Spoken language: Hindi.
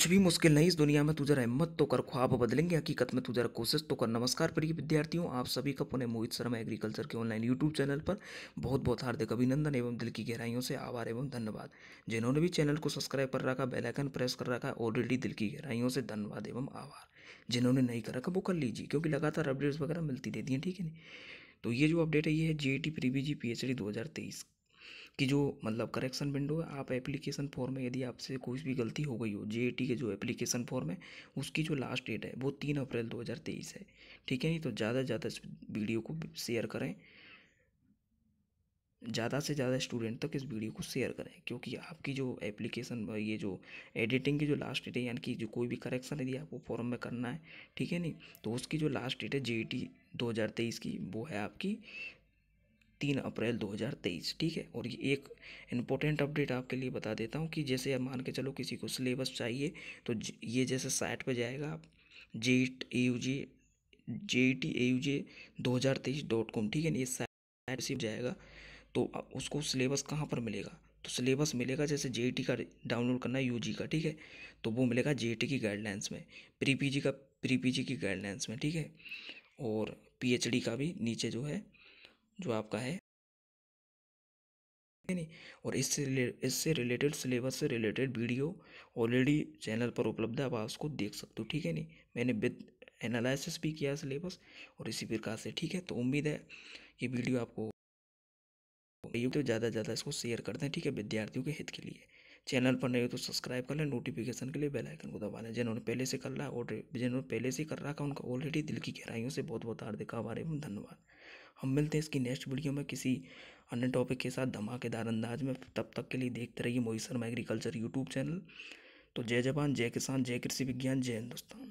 कुछ भी मुश्किल नहीं इस दुनिया में तुझर हिम्मत तो कर ख्वाब बदलेंगे हकीकत में तुझर कोशिश तो कर नमस्कार प्रिय विद्यार्थियों आप सभी का पुनः मोहित शर्मा एग्रीकल्चर के ऑनलाइन यूट्यूब चैनल पर बहुत बहुत हार्दिक अभिनंदन एवं दिल की गहराइयों से आभार एवं धन्यवाद जिन्होंने भी चैनल को सब्सक्राइब कर रखा बेलाइकन प्रेस कर रखा ऑलरेडी दिल की गहराइयों से धन्यवाद एवं आभार जिन्होंने नहीं कर रखा वो कर लीजिए क्योंकि लगातार अपडेट्स वगैरह मिलती रहती हैं ठीक है ना तो ये जो अपडेट है ये है जी ई टी प्रीवी जी पी एच डी दो हज़ार तेईस कि जो मतलब करेक्शन विंडो है आप एप्लीकेशन फॉर्म में यदि आपसे कोई भी गलती हो गई हो जे के जो एप्लीकेशन फॉर्म है उसकी जो लास्ट डेट है वो तीन अप्रैल दो हज़ार तेईस है ठीक है नहीं तो ज़्यादा से ज़्यादा इस वीडियो को शेयर करें ज़्यादा से ज़्यादा स्टूडेंट तक इस वीडियो को शेयर करें क्योंकि आपकी जो एप्लीकेशन ये जो एडिटिंग की जो लास्ट डेट है यानी कि जो कोई भी करेक्शन यदि आपको फॉर्म में करना है ठीक है नहीं तो उसकी जो लास्ट डेट है जे ई टी दो हज़ार तेईस की वो है आपकी तीन अप्रैल 2023 ठीक है और ये एक इम्पोर्टेंट अपडेट आपके लिए बता देता हूँ कि जैसे अब मान के चलो किसी को सिलेबस चाहिए तो ये जैसे साइट पर जाएगा आप J A U J J T A U J दो हज़ार तेईस डॉट कॉम ठीक है ना ये साइट से जाएगा तो उसको सिलेबस कहाँ पर मिलेगा तो सिलेबस मिलेगा जैसे जे e का डाउनलोड करना है यू का ठीक है तो वो मिलेगा जे e की गाइडलाइंस में प्री पी का प्री पी की गाइडलाइंस में ठीक है और पी का भी नीचे जो है जो आपका है नहीं और इससे रिले, इससे रिलेटेड सिलेबस से रिलेटेड वीडियो ऑलरेडी चैनल पर उपलब्ध है आप उसको देख सकते हो ठीक है नहीं मैंने विद एनालिसिस भी किया सिलेबस और इसी प्रकार से ठीक है तो उम्मीद है ये वीडियो आपको यूट्यूब तो ज़्यादा से ज़्यादा इसको शेयर करते हैं ठीक है विद्यार्थियों के हित के लिए चैनल पर नहीं हो तो सब्सक्राइब कर लें नोटिफिकेशन के लिए बेल आइकन को दबा लें जिन्होंने पहले से कर रहा है और जिन्होंने पहले से कर रहा था उनका ऑलरेडी दिल की गहराइयों से बहुत बहुत हार्दिक आभार एवं धन्यवाद हम मिलते हैं इसकी नेक्स्ट वीडियो में किसी अन्य टॉपिक के साथ धमाकेदार अंदाज में तब तक के लिए देखते रहिए मोहित एग्रीकल्चर यूट्यूब चैनल तो जय जवान जय किसान जय कृषि विज्ञान जय हिंदुस्तान